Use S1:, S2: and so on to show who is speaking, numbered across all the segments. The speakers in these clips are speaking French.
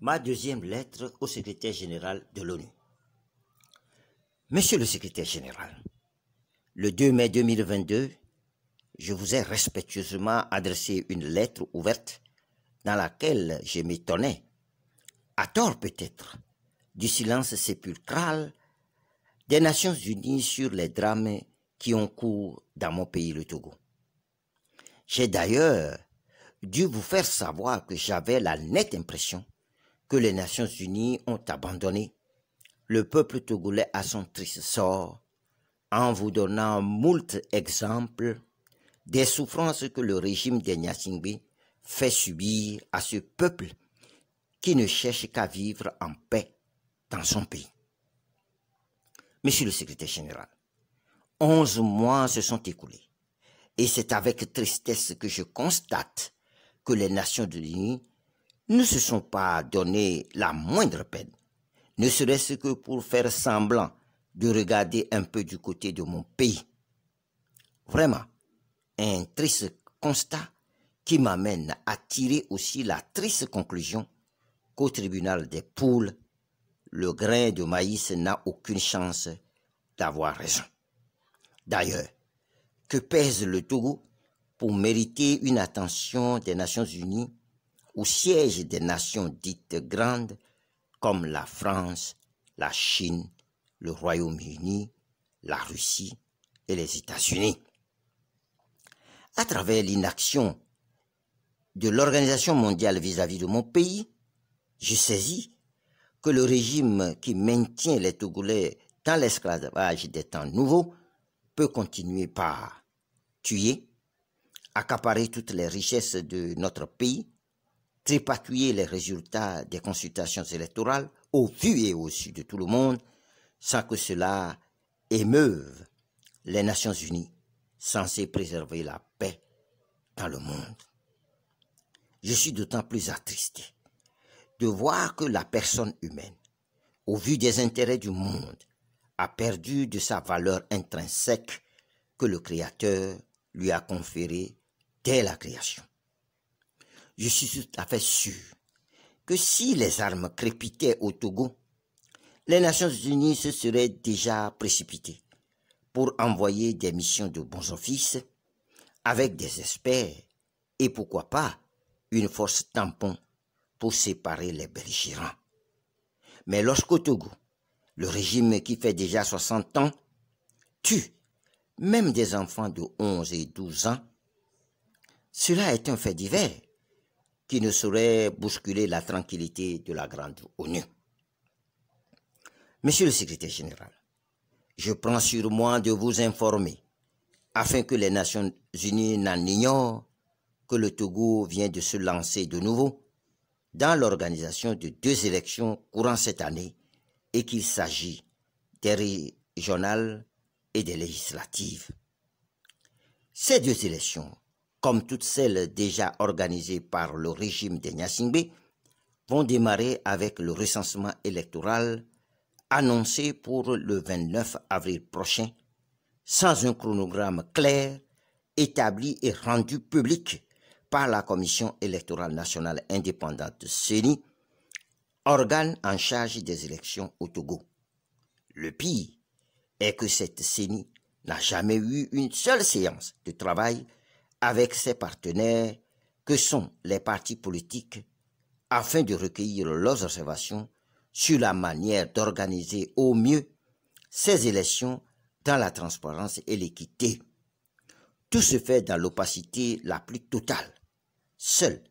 S1: ma deuxième lettre au secrétaire général de l'ONU. Monsieur le secrétaire général, le 2 mai 2022, je vous ai respectueusement adressé une lettre ouverte dans laquelle je m'étonnais, à tort peut-être, du silence sépulcral des Nations Unies sur les drames qui ont cours dans mon pays, le Togo. J'ai d'ailleurs dû vous faire savoir que j'avais la nette impression que les Nations Unies ont abandonné, le peuple togolais à son triste sort en vous donnant moult exemples des souffrances que le régime des Nyasingbe fait subir à ce peuple qui ne cherche qu'à vivre en paix dans son pays. Monsieur le secrétaire général, onze mois se sont écoulés et c'est avec tristesse que je constate que les Nations Unies ne se sont pas donné la moindre peine, ne serait-ce que pour faire semblant de regarder un peu du côté de mon pays. Vraiment, un triste constat qui m'amène à tirer aussi la triste conclusion qu'au tribunal des poules, le grain de maïs n'a aucune chance d'avoir raison. D'ailleurs, que pèse le Togo pour mériter une attention des Nations Unies au siège des nations dites grandes comme la France, la Chine, le Royaume-Uni, la Russie et les États-Unis. À travers l'inaction de l'Organisation mondiale vis-à-vis de mon pays, je saisis que le régime qui maintient les Togolais dans l'esclavage des temps nouveaux peut continuer par tuer, accaparer toutes les richesses de notre pays, trépatouiller les résultats des consultations électorales au vu et au su de tout le monde, sans que cela émeuve les Nations Unies censées préserver la paix dans le monde. Je suis d'autant plus attristé de voir que la personne humaine, au vu des intérêts du monde, a perdu de sa valeur intrinsèque que le Créateur lui a conférée dès la création je suis tout à fait sûr que si les armes crépitaient au Togo, les Nations Unies se seraient déjà précipitées pour envoyer des missions de bons offices avec des experts et pourquoi pas une force tampon pour séparer les belligérants. Mais lorsqu'au Togo, le régime qui fait déjà 60 ans tue même des enfants de 11 et 12 ans, cela est un fait divers qui ne saurait bousculer la tranquillité de la grande ONU. Monsieur le secrétaire général, je prends sur moi de vous informer afin que les Nations Unies n'en ignorent que le Togo vient de se lancer de nouveau dans l'organisation de deux élections courant cette année et qu'il s'agit des régionales et des législatives. Ces deux élections comme toutes celles déjà organisées par le régime de Nyasingbé, vont démarrer avec le recensement électoral annoncé pour le 29 avril prochain, sans un chronogramme clair, établi et rendu public par la Commission électorale nationale indépendante CENI, organe en charge des élections au Togo. Le pire est que cette CENI n'a jamais eu une seule séance de travail avec ses partenaires que sont les partis politiques afin de recueillir leurs observations sur la manière d'organiser au mieux ces élections dans la transparence et l'équité. Tout se fait dans l'opacité la plus totale. Seul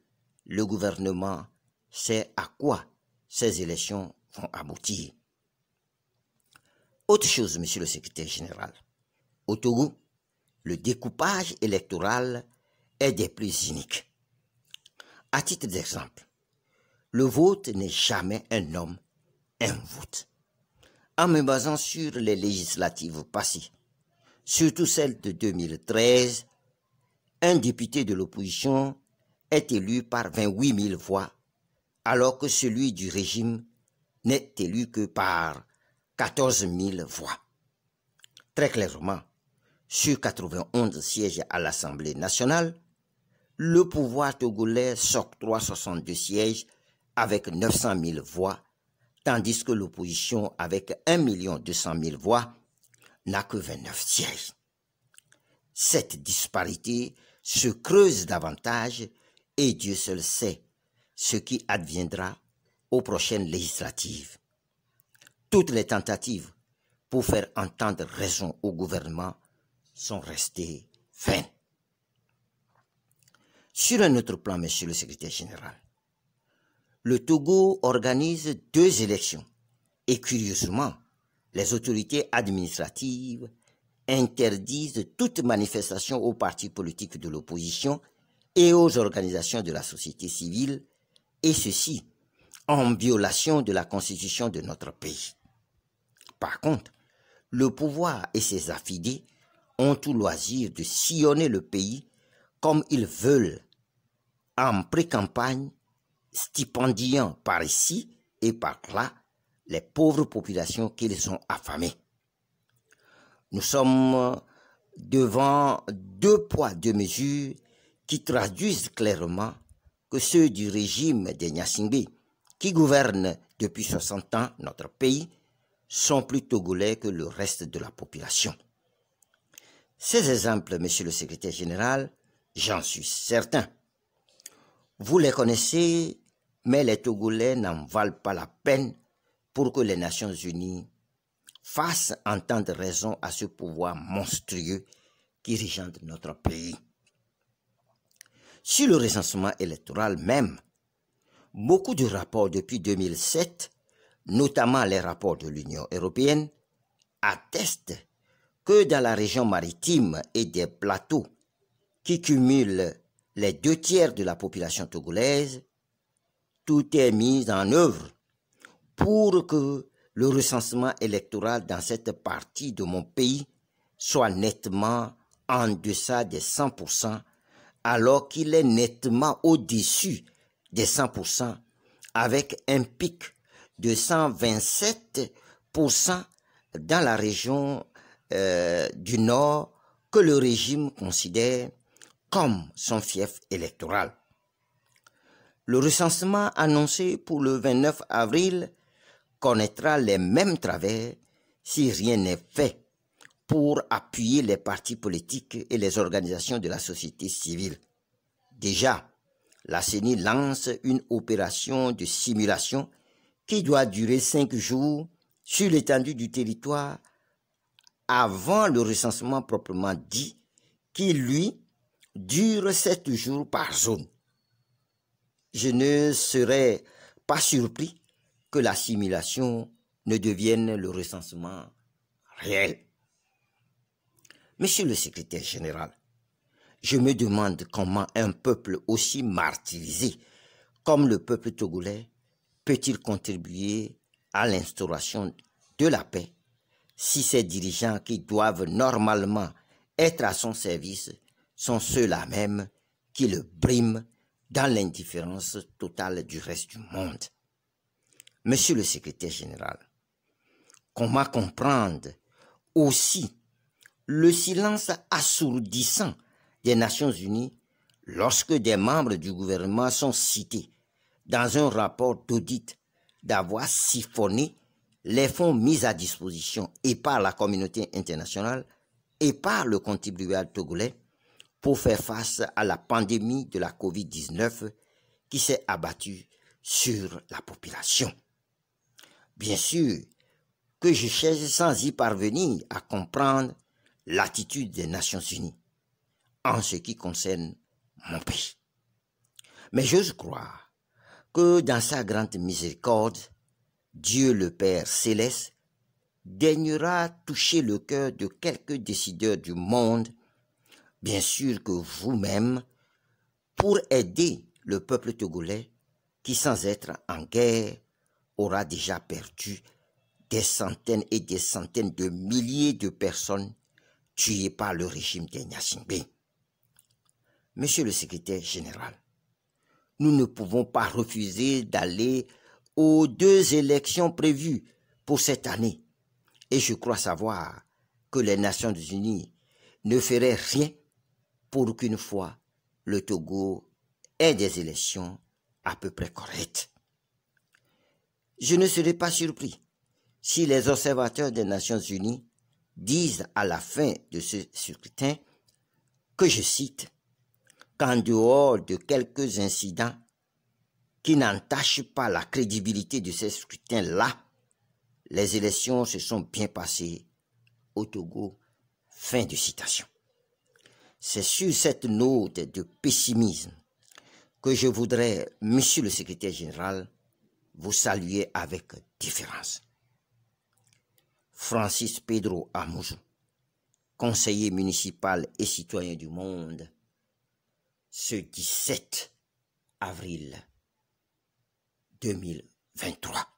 S1: le gouvernement sait à quoi ces élections vont aboutir. Autre chose, monsieur le secrétaire général, au Togo, le découpage électoral est des plus uniques. À titre d'exemple, le vote n'est jamais un homme, un vote. En me basant sur les législatives passées, surtout celles de 2013, un député de l'opposition est élu par 28 000 voix, alors que celui du régime n'est élu que par 14 000 voix. Très clairement, sur 91 sièges à l'Assemblée nationale, le pouvoir togolais s'octroie 362 sièges avec 900 000 voix, tandis que l'opposition avec 1 200 000 voix n'a que 29 sièges. Cette disparité se creuse davantage et Dieu seul sait ce qui adviendra aux prochaines législatives. Toutes les tentatives pour faire entendre raison au gouvernement sont restés fins. Sur un autre plan, monsieur le secrétaire général, le Togo organise deux élections et curieusement, les autorités administratives interdisent toute manifestation aux partis politiques de l'opposition et aux organisations de la société civile, et ceci en violation de la constitution de notre pays. Par contre, le pouvoir et ses affidés ont tout loisir de sillonner le pays comme ils veulent, en pré-campagne, stipendiant par ici et par là les pauvres populations qu'ils ont affamées. Nous sommes euh, devant deux poids, deux mesures qui traduisent clairement que ceux du régime des Nyasingbé, qui gouvernent depuis 60 ans notre pays, sont plus togolais que le reste de la population. Ces exemples, monsieur le secrétaire général, j'en suis certain. Vous les connaissez, mais les Togolais n'en valent pas la peine pour que les Nations Unies fassent entendre raison à ce pouvoir monstrueux qui régente notre pays. Sur le recensement électoral même, beaucoup de rapports depuis 2007, notamment les rapports de l'Union européenne, attestent que dans la région maritime et des plateaux, qui cumulent les deux tiers de la population togolaise, tout est mis en œuvre pour que le recensement électoral dans cette partie de mon pays soit nettement en deçà des 100%, alors qu'il est nettement au-dessus des 100%, avec un pic de 127% dans la région euh, du Nord que le régime considère comme son fief électoral. Le recensement annoncé pour le 29 avril connaîtra les mêmes travers si rien n'est fait pour appuyer les partis politiques et les organisations de la société civile. Déjà, la CENI lance une opération de simulation qui doit durer cinq jours sur l'étendue du territoire avant le recensement proprement dit, qui lui dure sept jours par zone. Je ne serais pas surpris que l'assimilation ne devienne le recensement réel. Monsieur le secrétaire général, je me demande comment un peuple aussi martyrisé comme le peuple togolais peut-il contribuer à l'instauration de la paix si ces dirigeants qui doivent normalement être à son service sont ceux-là même qui le briment dans l'indifférence totale du reste du monde. Monsieur le secrétaire général, comment comprendre aussi le silence assourdissant des Nations Unies lorsque des membres du gouvernement sont cités dans un rapport d'audit d'avoir siphonné les fonds mis à disposition et par la communauté internationale et par le contribuable togolais pour faire face à la pandémie de la COVID-19 qui s'est abattue sur la population. Bien sûr que je cherche sans y parvenir à comprendre l'attitude des Nations Unies en ce qui concerne mon pays. Mais je crois que dans sa grande miséricorde, Dieu le Père céleste daignera toucher le cœur de quelques décideurs du monde, bien sûr que vous-même, pour aider le peuple togolais qui, sans être en guerre, aura déjà perdu des centaines et des centaines de milliers de personnes tuées par le régime des Nyasimbe. Monsieur le secrétaire général, nous ne pouvons pas refuser d'aller aux deux élections prévues pour cette année. Et je crois savoir que les Nations Unies ne feraient rien pour qu'une fois le Togo ait des élections à peu près correctes. Je ne serai pas surpris si les observateurs des Nations Unies disent à la fin de ce scrutin que, je cite, qu'en dehors de quelques incidents qui n'entache pas la crédibilité de ces scrutins-là, les élections se sont bien passées au Togo. Fin de citation. C'est sur cette note de pessimisme que je voudrais, monsieur le secrétaire général, vous saluer avec différence. Francis Pedro Amouzou, conseiller municipal et citoyen du monde, ce 17 avril 2023.